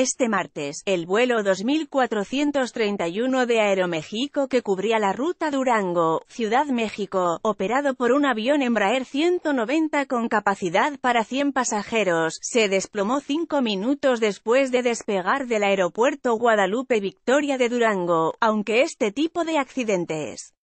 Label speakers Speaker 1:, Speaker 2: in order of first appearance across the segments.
Speaker 1: Este martes, el vuelo 2431 de Aeroméxico que cubría la ruta Durango, Ciudad México, operado por un avión Embraer 190 con capacidad para 100 pasajeros, se desplomó cinco minutos después de despegar del aeropuerto Guadalupe Victoria de Durango, aunque este tipo de accidentes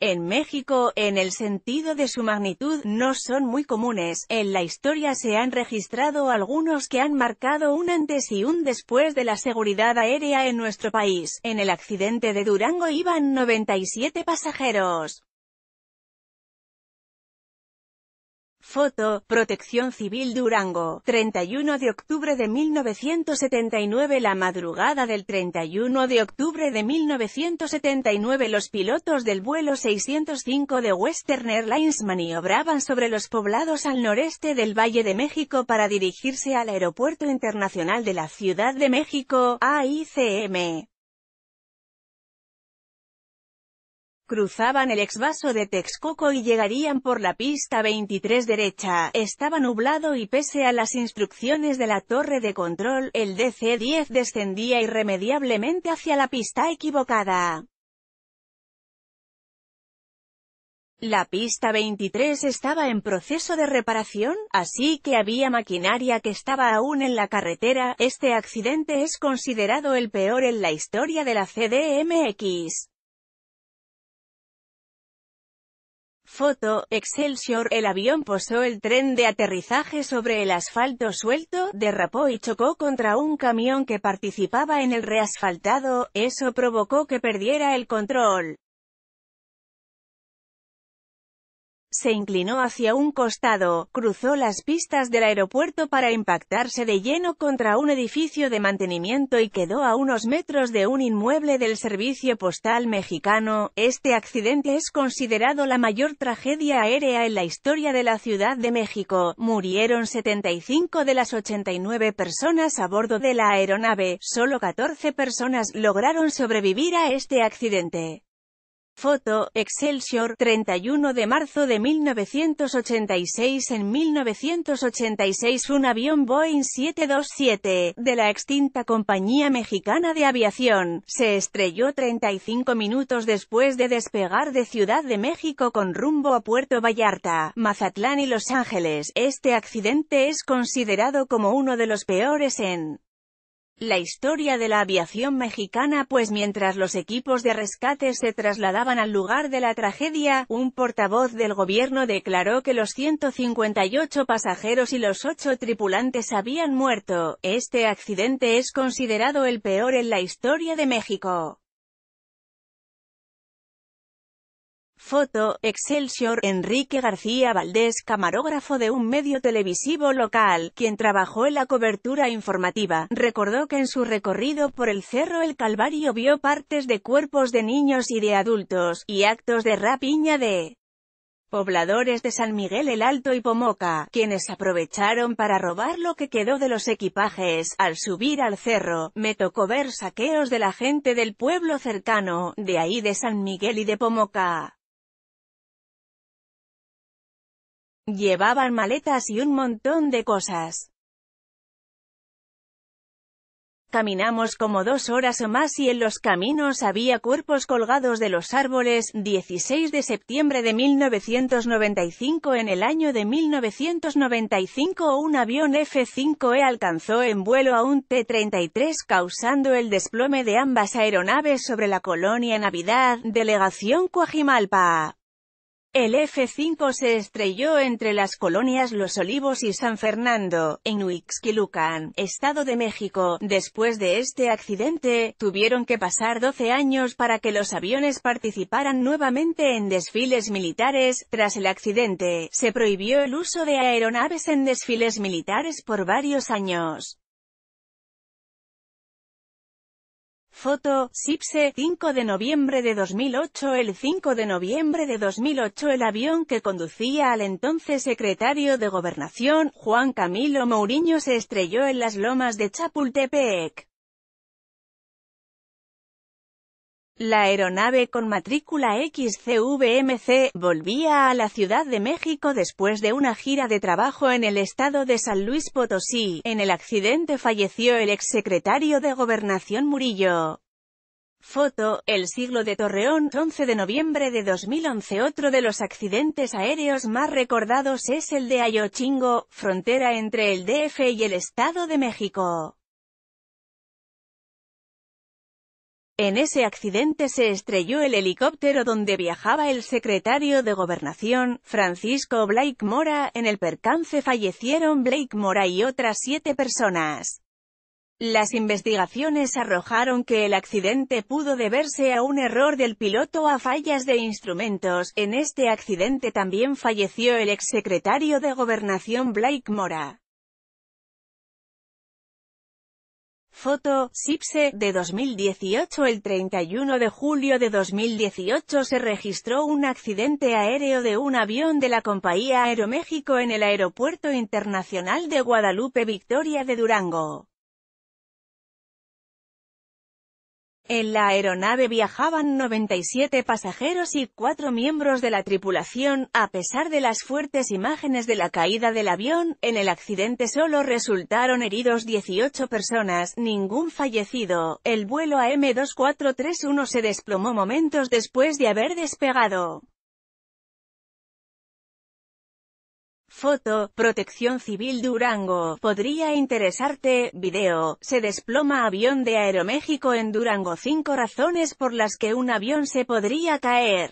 Speaker 1: en México, en el sentido de su magnitud, no son muy comunes. En la historia se han registrado algunos que han marcado un antes y un después de la seguridad aérea en nuestro país. En el accidente de Durango iban 97 pasajeros. Foto, Protección Civil Durango, 31 de octubre de 1979 La madrugada del 31 de octubre de 1979 los pilotos del vuelo 605 de Western Airlines maniobraban sobre los poblados al noreste del Valle de México para dirigirse al Aeropuerto Internacional de la Ciudad de México, AICM. Cruzaban el exvaso de Texcoco y llegarían por la pista 23 derecha, estaba nublado y pese a las instrucciones de la torre de control, el DC-10 descendía irremediablemente hacia la pista equivocada. La pista 23 estaba en proceso de reparación, así que había maquinaria que estaba aún en la carretera, este accidente es considerado el peor en la historia de la CDMX. Foto, Excelsior, el avión posó el tren de aterrizaje sobre el asfalto suelto, derrapó y chocó contra un camión que participaba en el reasfaltado, eso provocó que perdiera el control. se inclinó hacia un costado, cruzó las pistas del aeropuerto para impactarse de lleno contra un edificio de mantenimiento y quedó a unos metros de un inmueble del Servicio Postal Mexicano. Este accidente es considerado la mayor tragedia aérea en la historia de la Ciudad de México. Murieron 75 de las 89 personas a bordo de la aeronave, solo 14 personas lograron sobrevivir a este accidente. Foto, Excelsior, 31 de marzo de 1986 En 1986 un avión Boeing 727, de la extinta Compañía Mexicana de Aviación, se estrelló 35 minutos después de despegar de Ciudad de México con rumbo a Puerto Vallarta, Mazatlán y Los Ángeles. Este accidente es considerado como uno de los peores en la historia de la aviación mexicana pues mientras los equipos de rescate se trasladaban al lugar de la tragedia, un portavoz del gobierno declaró que los 158 pasajeros y los 8 tripulantes habían muerto. Este accidente es considerado el peor en la historia de México. Foto, Excelsior, Enrique García Valdés, camarógrafo de un medio televisivo local, quien trabajó en la cobertura informativa, recordó que en su recorrido por el Cerro El Calvario vio partes de cuerpos de niños y de adultos, y actos de rapiña de pobladores de San Miguel el Alto y Pomoca, quienes aprovecharon para robar lo que quedó de los equipajes. Al subir al cerro, me tocó ver saqueos de la gente del pueblo cercano, de ahí de San Miguel y de Pomoca. Llevaban maletas y un montón de cosas. Caminamos como dos horas o más y en los caminos había cuerpos colgados de los árboles. 16 de septiembre de 1995 En el año de 1995 un avión F-5E alcanzó en vuelo a un T-33 causando el desplome de ambas aeronaves sobre la colonia Navidad, delegación Coajimalpa. El F-5 se estrelló entre las colonias Los Olivos y San Fernando, en Huixquilucan, Estado de México. Después de este accidente, tuvieron que pasar 12 años para que los aviones participaran nuevamente en desfiles militares. Tras el accidente, se prohibió el uso de aeronaves en desfiles militares por varios años. Foto, SIPSE, 5 de noviembre de 2008 El 5 de noviembre de 2008 el avión que conducía al entonces secretario de Gobernación, Juan Camilo Mourinho se estrelló en las lomas de Chapultepec. La aeronave con matrícula XCVMC volvía a la Ciudad de México después de una gira de trabajo en el estado de San Luis Potosí. En el accidente falleció el exsecretario de Gobernación Murillo. Foto, El siglo de Torreón, 11 de noviembre de 2011 Otro de los accidentes aéreos más recordados es el de Ayochingo, frontera entre el DF y el Estado de México. En ese accidente se estrelló el helicóptero donde viajaba el secretario de Gobernación, Francisco Blake Mora. En el percance fallecieron Blake Mora y otras siete personas. Las investigaciones arrojaron que el accidente pudo deberse a un error del piloto a fallas de instrumentos. En este accidente también falleció el exsecretario de Gobernación Blake Mora. Foto, SIPSE, de 2018 El 31 de julio de 2018 se registró un accidente aéreo de un avión de la compañía Aeroméxico en el Aeropuerto Internacional de Guadalupe Victoria de Durango. En la aeronave viajaban 97 pasajeros y cuatro miembros de la tripulación, a pesar de las fuertes imágenes de la caída del avión, en el accidente solo resultaron heridos 18 personas, ningún fallecido. El vuelo AM2431 se desplomó momentos después de haber despegado. Foto, Protección Civil Durango, podría interesarte, video, se desploma avión de Aeroméxico en Durango 5 razones por las que un avión se podría caer.